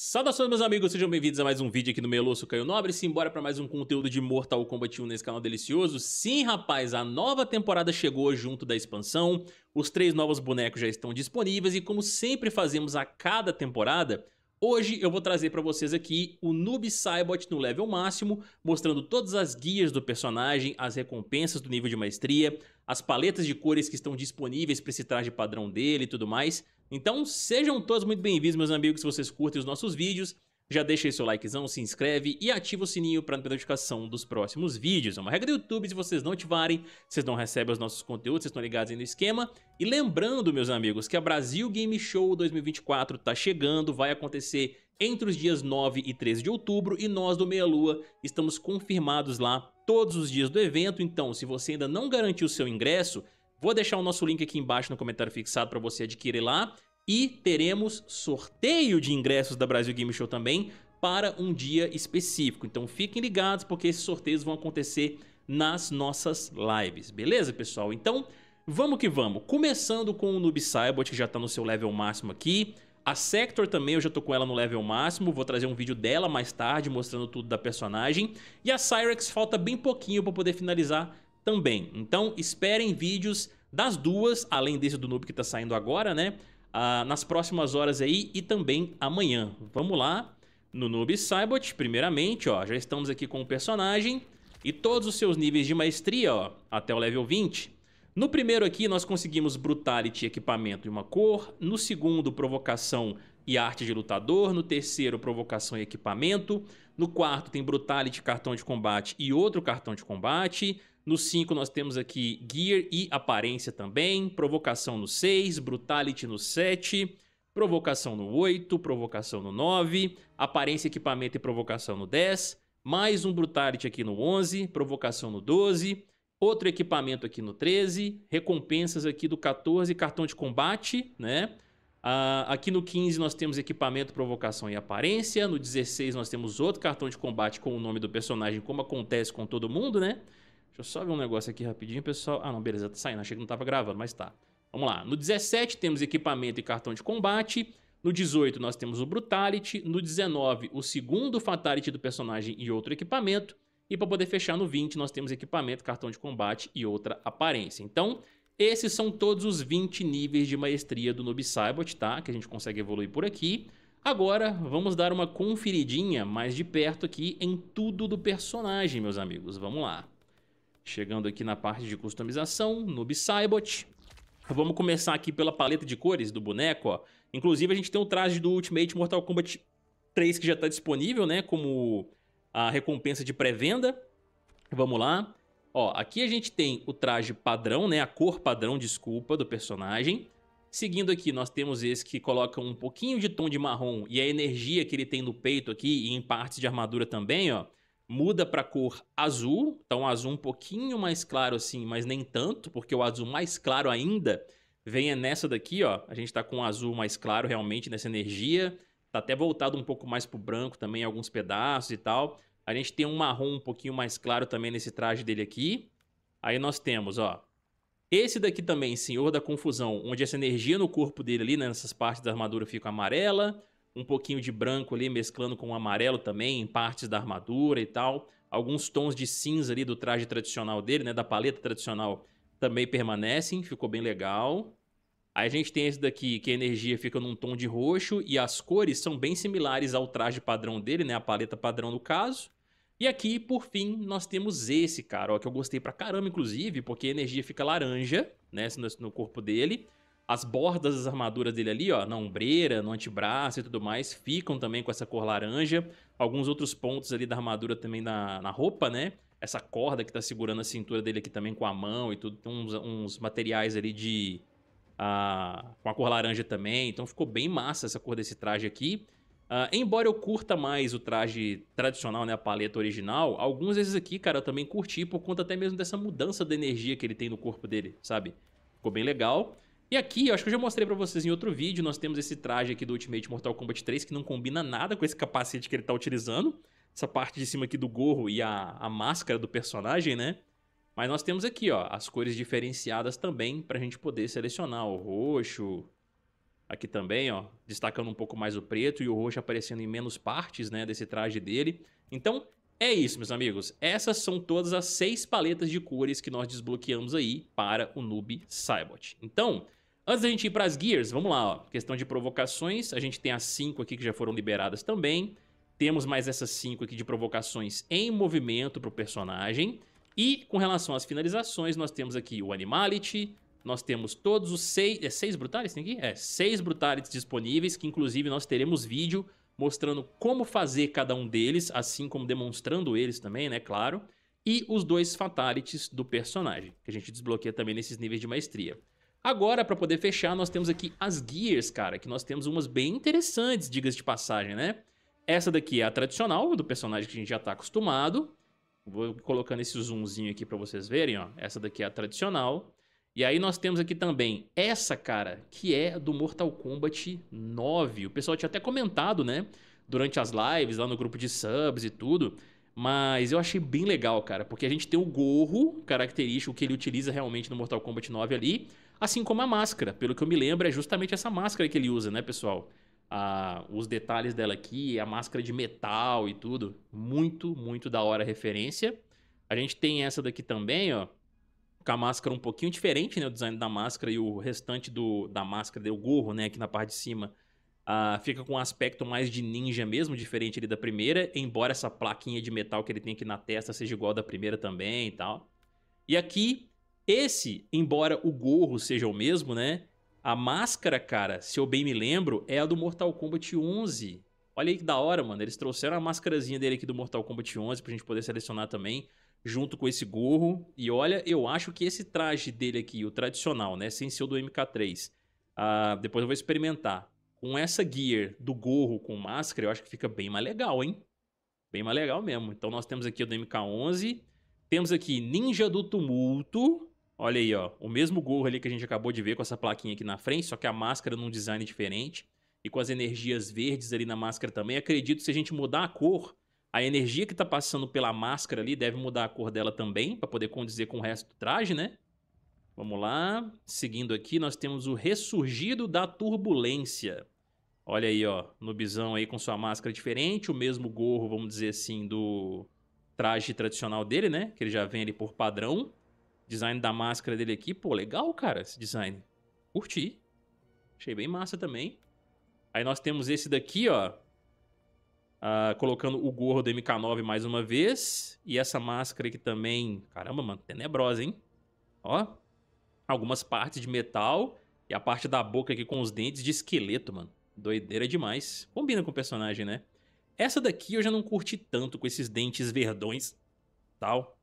Saudações meus amigos, sejam bem-vindos a mais um vídeo aqui no Meloso Caio Nobre Simbora para mais um conteúdo de Mortal Kombat 1 nesse canal delicioso Sim rapaz, a nova temporada chegou junto da expansão Os três novos bonecos já estão disponíveis e como sempre fazemos a cada temporada Hoje eu vou trazer para vocês aqui o Noob cybot no level máximo, mostrando todas as guias do personagem, as recompensas do nível de maestria, as paletas de cores que estão disponíveis para esse traje padrão dele e tudo mais. Então sejam todos muito bem-vindos, meus amigos, se vocês curtem os nossos vídeos. Já deixa aí seu likezão, se inscreve e ativa o sininho para não perder notificação dos próximos vídeos. É uma regra do YouTube, se vocês não ativarem, vocês não recebem os nossos conteúdos, vocês estão ligados aí no esquema. E lembrando, meus amigos, que a Brasil Game Show 2024 está chegando, vai acontecer entre os dias 9 e 13 de outubro e nós do Meia Lua estamos confirmados lá todos os dias do evento, então se você ainda não garantiu o seu ingresso, vou deixar o nosso link aqui embaixo no comentário fixado para você adquirir lá. E teremos sorteio de ingressos da Brasil Game Show também para um dia específico. Então fiquem ligados porque esses sorteios vão acontecer nas nossas lives, beleza pessoal? Então vamos que vamos, começando com o Noob Cybot, que já está no seu level máximo aqui, a Sector também eu já tô com ela no level máximo, vou trazer um vídeo dela mais tarde mostrando tudo da personagem. E a Cyrex falta bem pouquinho para poder finalizar também. Então esperem vídeos das duas, além desse do noob que tá saindo agora, né? Ah, nas próximas horas aí e também amanhã. Vamos lá no Noob Cybot, primeiramente, ó, já estamos aqui com o personagem e todos os seus níveis de maestria, ó, até o level 20. No primeiro aqui nós conseguimos Brutality, equipamento e uma cor. No segundo, provocação e arte de lutador. No terceiro, provocação e equipamento. No quarto tem Brutality, cartão de combate e outro cartão de combate. No 5 nós temos aqui Gear e aparência também. Provocação no 6, Brutality no 7, provocação no 8, provocação no 9, aparência, equipamento e provocação no 10. Mais um Brutality aqui no 11, provocação no 12, outro equipamento aqui no 13, recompensas aqui do 14, cartão de combate, né? Uh, aqui no 15 nós temos equipamento, provocação e aparência. No 16 nós temos outro cartão de combate com o nome do personagem, como acontece com todo mundo, né? Deixa eu só ver um negócio aqui rapidinho, pessoal. Ah, não, beleza, tá saindo. Achei que não tava gravando, mas tá. Vamos lá. No 17 temos equipamento e cartão de combate. No 18 nós temos o Brutality. No 19 o segundo Fatality do personagem e outro equipamento. E para poder fechar no 20 nós temos equipamento, cartão de combate e outra aparência. Então, esses são todos os 20 níveis de maestria do Noob Saibot, tá? Que a gente consegue evoluir por aqui. Agora, vamos dar uma conferidinha mais de perto aqui em tudo do personagem, meus amigos. Vamos lá. Chegando aqui na parte de customização, Noob Saibot. Vamos começar aqui pela paleta de cores do boneco, ó. Inclusive, a gente tem o traje do Ultimate Mortal Kombat 3 que já está disponível, né? Como a recompensa de pré-venda. Vamos lá. Ó, aqui a gente tem o traje padrão, né? A cor padrão, desculpa, do personagem. Seguindo aqui, nós temos esse que coloca um pouquinho de tom de marrom e a energia que ele tem no peito aqui e em partes de armadura também, ó, muda para cor azul, então azul um pouquinho mais claro assim, mas nem tanto, porque o azul mais claro ainda vem é nessa daqui, ó. A gente tá com um azul mais claro realmente nessa energia, tá até voltado um pouco mais pro branco também alguns pedaços e tal. A gente tem um marrom um pouquinho mais claro também nesse traje dele aqui. Aí nós temos, ó, esse daqui também, Senhor da Confusão, onde essa energia no corpo dele ali, né, nessas partes da armadura fica amarela, um pouquinho de branco ali mesclando com o amarelo também, em partes da armadura e tal. Alguns tons de cinza ali do traje tradicional dele, né, da paleta tradicional, também permanecem, ficou bem legal. Aí a gente tem esse daqui que a energia fica num tom de roxo e as cores são bem similares ao traje padrão dele, né, a paleta padrão no caso. E aqui, por fim, nós temos esse cara, ó, que eu gostei pra caramba, inclusive, porque a energia fica laranja, né, no corpo dele. As bordas das armaduras dele ali, ó, na ombreira, no antebraço e tudo mais, ficam também com essa cor laranja. Alguns outros pontos ali da armadura também na, na roupa, né? Essa corda que tá segurando a cintura dele aqui também com a mão e tudo. Tem uns, uns materiais ali de... Ah, com a cor laranja também. Então ficou bem massa essa cor desse traje aqui. Uh, embora eu curta mais o traje tradicional, né, a paleta original, alguns desses aqui, cara, eu também curti por conta até mesmo dessa mudança de energia que ele tem no corpo dele, sabe? Ficou bem legal. E aqui, eu acho que eu já mostrei pra vocês em outro vídeo, nós temos esse traje aqui do Ultimate Mortal Kombat 3 que não combina nada com esse capacete que ele tá utilizando. Essa parte de cima aqui do gorro e a, a máscara do personagem, né? Mas nós temos aqui, ó, as cores diferenciadas também pra gente poder selecionar o roxo, aqui também, ó, destacando um pouco mais o preto e o roxo aparecendo em menos partes, né, desse traje dele. Então, é isso, meus amigos. Essas são todas as seis paletas de cores que nós desbloqueamos aí para o Noob Saibot. Então, antes da gente ir para as Gears, vamos lá, ó. questão de provocações, a gente tem as cinco aqui que já foram liberadas também. Temos mais essas cinco aqui de provocações em movimento para o personagem. E com relação às finalizações, nós temos aqui o Animality, nós temos todos os seis. É seis tem aqui? É, seis Brutalities disponíveis, que inclusive nós teremos vídeo mostrando como fazer cada um deles, assim como demonstrando eles também, né? Claro. E os dois fatalities do personagem, que a gente desbloqueia também nesses níveis de maestria. Agora, para poder fechar, nós temos aqui as gears, cara, que nós temos umas bem interessantes, diga-se de passagem, né? Essa daqui é a tradicional, do personagem que a gente já está acostumado. Vou colocando esse zoomzinho aqui para vocês verem, ó. Essa daqui é a tradicional. E aí nós temos aqui também essa, cara, que é do Mortal Kombat 9. O pessoal tinha até comentado, né? Durante as lives, lá no grupo de subs e tudo. Mas eu achei bem legal, cara, porque a gente tem o gorro característico que ele utiliza realmente no Mortal Kombat 9 ali, assim como a máscara. Pelo que eu me lembro, é justamente essa máscara que ele usa, né, pessoal? Ah, os detalhes dela aqui, a máscara de metal e tudo. Muito, muito da hora a referência. A gente tem essa daqui também, ó com a máscara um pouquinho diferente, né? O design da máscara e o restante do, da máscara, o gorro, né? Aqui na parte de cima, uh, fica com um aspecto mais de ninja mesmo, diferente ali da primeira. Embora essa plaquinha de metal que ele tem aqui na testa seja igual da primeira também e tal. E aqui, esse, embora o gorro seja o mesmo, né? A máscara, cara, se eu bem me lembro, é a do Mortal Kombat 11. Olha aí que da hora, mano. Eles trouxeram a máscarazinha dele aqui do Mortal Kombat 11 pra gente poder selecionar também junto com esse gorro. E olha, eu acho que esse traje dele aqui, o tradicional, né? Sem ser o do MK3. Uh, ah, depois eu vou experimentar. Com essa gear do gorro com máscara, eu acho que fica bem mais legal, hein? Bem mais legal mesmo. Então nós temos aqui o do MK11. Temos aqui Ninja do Tumulto. Olha aí, ó. O mesmo gorro ali que a gente acabou de ver com essa plaquinha aqui na frente, só que a máscara num design diferente. E com as energias verdes ali na máscara também. Acredito que se a gente mudar a cor, a energia que está passando pela máscara ali deve mudar a cor dela também, para poder condizer com o resto do traje, né? Vamos lá. Seguindo aqui, nós temos o ressurgido da turbulência. Olha aí, ó, Nubizão aí com sua máscara diferente, o mesmo gorro, vamos dizer assim, do traje tradicional dele, né? Que ele já vem ali por padrão. Design da máscara dele aqui, pô, legal, cara, esse design. Curti. Achei bem massa também. Aí nós temos esse daqui, ó, Uh, colocando o gorro do MK9 mais uma vez. E essa máscara aqui também. Caramba, mano, tenebrosa, hein? Ó. Algumas partes de metal. E a parte da boca aqui com os dentes de esqueleto, mano. Doideira demais. Combina com o personagem, né? Essa daqui eu já não curti tanto com esses dentes verdões. Tal.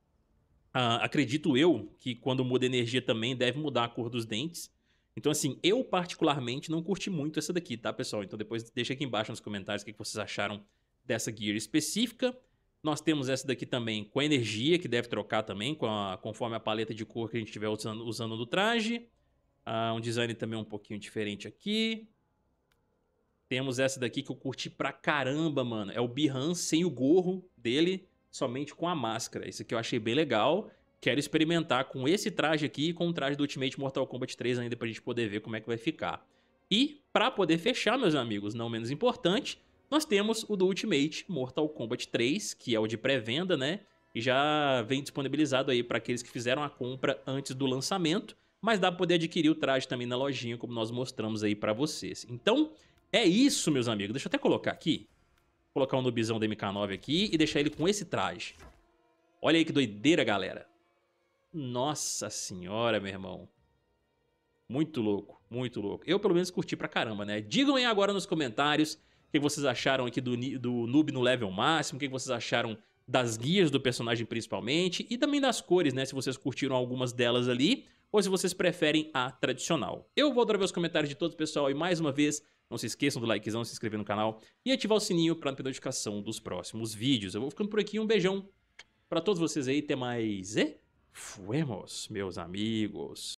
Uh, acredito eu que quando muda energia também deve mudar a cor dos dentes. Então, assim, eu particularmente não curti muito essa daqui, tá, pessoal? Então depois deixa aqui embaixo nos comentários o que vocês acharam dessa gear específica. Nós temos essa daqui também com a energia, que deve trocar também com a, conforme a paleta de cor que a gente estiver usando, usando do traje. Ah, um design também um pouquinho diferente aqui. Temos essa daqui que eu curti pra caramba, mano. É o Bihan sem o gorro dele, somente com a máscara. Isso aqui eu achei bem legal. Quero experimentar com esse traje aqui e com o traje do Ultimate Mortal Kombat 3 ainda pra gente poder ver como é que vai ficar. E, para poder fechar, meus amigos, não menos importante, nós temos o do Ultimate Mortal Kombat 3, que é o de pré-venda, né? E já vem disponibilizado aí para aqueles que fizeram a compra antes do lançamento, mas dá para poder adquirir o traje também na lojinha, como nós mostramos aí para vocês. Então, é isso, meus amigos. Deixa eu até colocar aqui. Vou colocar um noobzão da MK9 aqui e deixar ele com esse traje. Olha aí que doideira, galera. Nossa senhora, meu irmão. Muito louco, muito louco. Eu pelo menos curti pra caramba, né? Digam aí agora nos comentários o que vocês acharam aqui do, do noob no level máximo? O que vocês acharam das guias do personagem principalmente? E também das cores, né? Se vocês curtiram algumas delas ali ou se vocês preferem a tradicional. Eu vou adorar ver os comentários de todos, pessoal, e mais uma vez, não se esqueçam do likezão, se inscrever no canal e ativar o sininho para não perder notificação dos próximos vídeos. Eu vou ficando por aqui, um beijão para todos vocês aí, até mais e fuemos, meus amigos.